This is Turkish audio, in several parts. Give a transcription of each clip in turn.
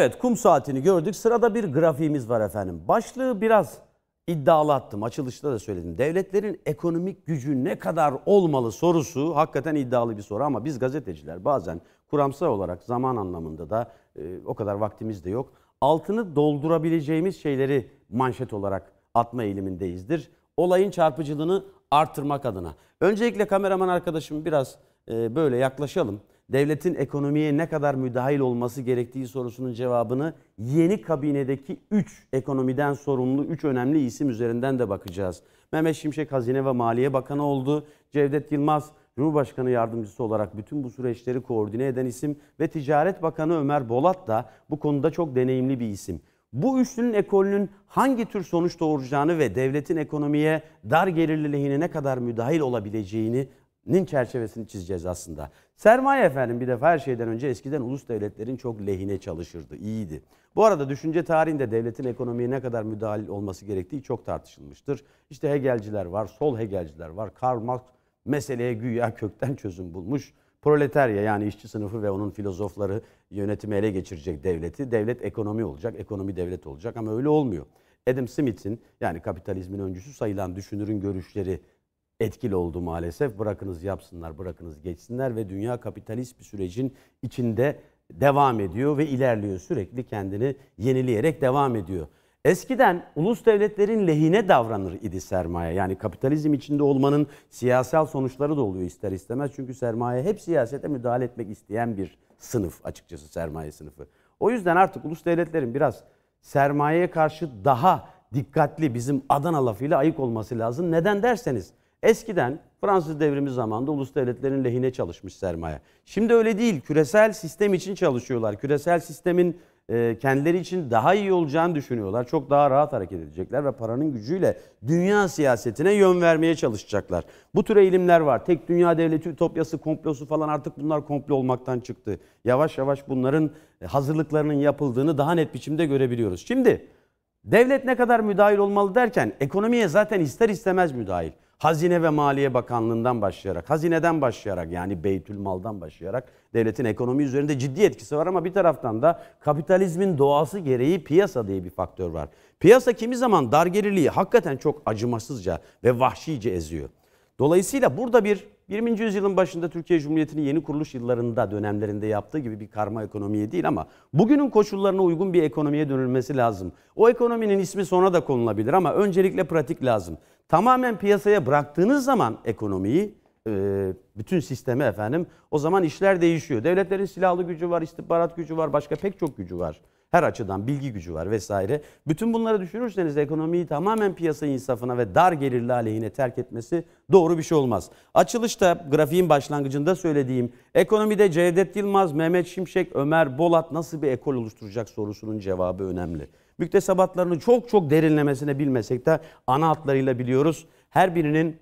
Evet kum saatini gördük. Sırada bir grafiğimiz var efendim. Başlığı biraz iddialı attım. Açılışta da söyledim. Devletlerin ekonomik gücü ne kadar olmalı sorusu hakikaten iddialı bir soru. Ama biz gazeteciler bazen kuramsal olarak zaman anlamında da e, o kadar vaktimiz de yok. Altını doldurabileceğimiz şeyleri manşet olarak atma eğilimindeyizdir. Olayın çarpıcılığını artırmak adına. Öncelikle kameraman arkadaşım biraz ee, böyle yaklaşalım. Devletin ekonomiye ne kadar müdahil olması gerektiği sorusunun cevabını yeni kabinedeki 3 ekonomiden sorumlu 3 önemli isim üzerinden de bakacağız. Mehmet Şimşek Hazine ve Maliye Bakanı oldu. Cevdet Yılmaz Cumhurbaşkanı yardımcısı olarak bütün bu süreçleri koordine eden isim ve Ticaret Bakanı Ömer Bolat da bu konuda çok deneyimli bir isim. Bu üçlünün ekolünün hangi tür sonuç doğuracağını ve devletin ekonomiye dar gelirli lehine ne kadar müdahil olabileceğini nin çerçevesini çizeceğiz aslında. Sermaye efendim bir defa her şeyden önce eskiden ulus devletlerin çok lehine çalışırdı, iyiydi. Bu arada düşünce tarihinde devletin ekonomiye ne kadar müdahil olması gerektiği çok tartışılmıştır. İşte Hegelciler var, sol Hegelciler var. Karl Marx meseleye güya kökten çözüm bulmuş. Proletarya yani işçi sınıfı ve onun filozofları yönetimi ele geçirecek devleti. Devlet ekonomi olacak, ekonomi devlet olacak ama öyle olmuyor. Adam Smith'in yani kapitalizmin öncüsü sayılan düşünürün görüşleri etkili oldu maalesef. Bırakınız yapsınlar, bırakınız geçsinler ve dünya kapitalist bir sürecin içinde devam ediyor ve ilerliyor. Sürekli kendini yenileyerek devam ediyor. Eskiden ulus devletlerin lehine davranır idi sermaye. Yani kapitalizm içinde olmanın siyasal sonuçları da oluyor ister istemez. Çünkü sermaye hep siyasete müdahale etmek isteyen bir sınıf açıkçası sermaye sınıfı. O yüzden artık ulus devletlerin biraz sermayeye karşı daha dikkatli bizim Adana lafıyla ayık olması lazım. Neden derseniz Eskiden Fransız devrimi zamanında ulus devletlerin lehine çalışmış sermaye. Şimdi öyle değil. Küresel sistem için çalışıyorlar. Küresel sistemin e, kendileri için daha iyi olacağını düşünüyorlar. Çok daha rahat hareket edecekler ve paranın gücüyle dünya siyasetine yön vermeye çalışacaklar. Bu tür eğilimler var. Tek dünya devleti ütopyası, komplosu falan artık bunlar komplo olmaktan çıktı. Yavaş yavaş bunların hazırlıklarının yapıldığını daha net biçimde görebiliyoruz. Şimdi devlet ne kadar müdahil olmalı derken ekonomiye zaten ister istemez müdahil. Hazine ve Maliye Bakanlığı'ndan başlayarak, hazineden başlayarak yani beytül maldan başlayarak devletin ekonomi üzerinde ciddi etkisi var ama bir taraftan da kapitalizmin doğası gereği piyasa diye bir faktör var. Piyasa kimi zaman dar gelirliği hakikaten çok acımasızca ve vahşice eziyor. Dolayısıyla burada bir 20. yüzyılın başında Türkiye Cumhuriyeti'nin yeni kuruluş yıllarında dönemlerinde yaptığı gibi bir karma ekonomiye değil ama bugünün koşullarına uygun bir ekonomiye dönülmesi lazım. O ekonominin ismi sonra da konulabilir ama öncelikle pratik lazım. Tamamen piyasaya bıraktığınız zaman ekonomiyi e, bütün sistemi efendim o zaman işler değişiyor. Devletlerin silahlı gücü var, istihbarat gücü var, başka pek çok gücü var. Her açıdan bilgi gücü var vesaire. Bütün bunları düşünürseniz ekonomiyi tamamen piyasa insafına ve dar gelirli aleyhine terk etmesi doğru bir şey olmaz. Açılışta grafiğin başlangıcında söylediğim ekonomide Cevdet Yılmaz, Mehmet Şimşek, Ömer Bolat nasıl bir ekol oluşturacak sorusunun cevabı önemli. Müktesebatlarını çok çok derinlemesine bilmesek de ana hatlarıyla biliyoruz. Her birinin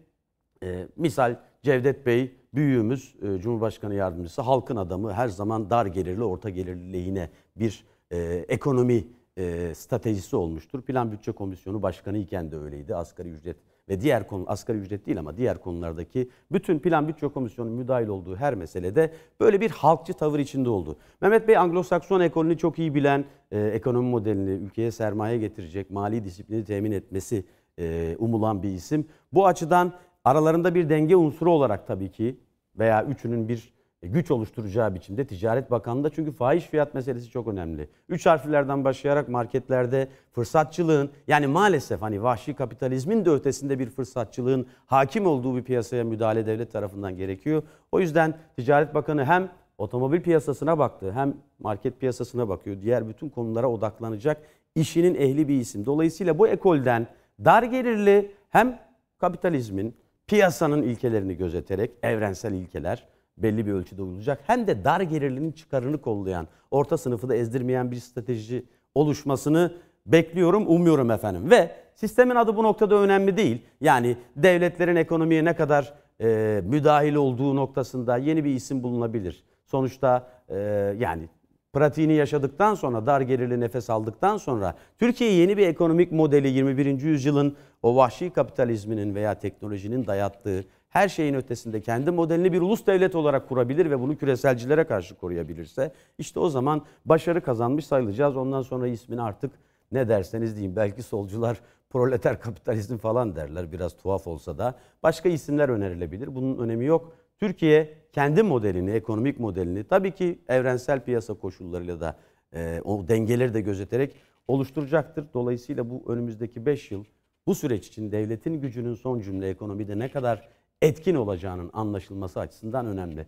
e, misal Cevdet Bey büyüğümüz e, Cumhurbaşkanı yardımcısı halkın adamı her zaman dar gelirli orta gelirli lehine bir e, ekonomi e, stratejisi olmuştur. Plan Bütçe Komisyonu Başkanı iken de öyleydi. Asgari ücret ve diğer konu asgari ücret değil ama diğer konulardaki bütün plan bütçe komisyonu müdahil olduğu her meselede böyle bir halkçı tavır içinde oldu. Mehmet Bey Anglo-Sakson ekolünü çok iyi bilen e, ekonomi modelini ülkeye sermaye getirecek mali disiplini temin etmesi e, umulan bir isim. Bu açıdan aralarında bir denge unsuru olarak tabii ki veya üçünün bir e, güç oluşturacağı biçimde Ticaret Bakanlığı'nda çünkü fahiş fiyat meselesi çok önemli. Üç harflerden başlayarak marketlerde fırsatçılığın yani maalesef hani vahşi kapitalizmin de ötesinde bir fırsatçılığın hakim olduğu bir piyasaya müdahale devlet tarafından gerekiyor. O yüzden Ticaret Bakanı hem otomobil piyasasına baktı hem market piyasasına bakıyor. Diğer bütün konulara odaklanacak işinin ehli bir isim. Dolayısıyla bu ekolden dar gelirli hem kapitalizmin piyasanın ilkelerini gözeterek evrensel ilkeler belli bir ölçüde uyulacak. Hem de dar gelirlinin çıkarını kollayan, orta sınıfı da ezdirmeyen bir strateji oluşmasını bekliyorum, umuyorum efendim. Ve sistemin adı bu noktada önemli değil. Yani devletlerin ekonomiye ne kadar e, müdahil olduğu noktasında yeni bir isim bulunabilir. Sonuçta e, yani pratiğini yaşadıktan sonra, dar gelirli nefes aldıktan sonra Türkiye yeni bir ekonomik modeli 21. yüzyılın o vahşi kapitalizminin veya teknolojinin dayattığı her şeyin ötesinde kendi modelini bir ulus devlet olarak kurabilir ve bunu küreselcilere karşı koruyabilirse işte o zaman başarı kazanmış sayılacağız. Ondan sonra ismini artık ne derseniz deyin belki solcular proleter kapitalizm falan derler biraz tuhaf olsa da başka isimler önerilebilir. Bunun önemi yok. Türkiye kendi modelini, ekonomik modelini tabii ki evrensel piyasa koşullarıyla da e, o dengeleri de gözeterek oluşturacaktır. Dolayısıyla bu önümüzdeki 5 yıl bu süreç için devletin gücünün son cümle ekonomide ne kadar etkin olacağının anlaşılması açısından önemli.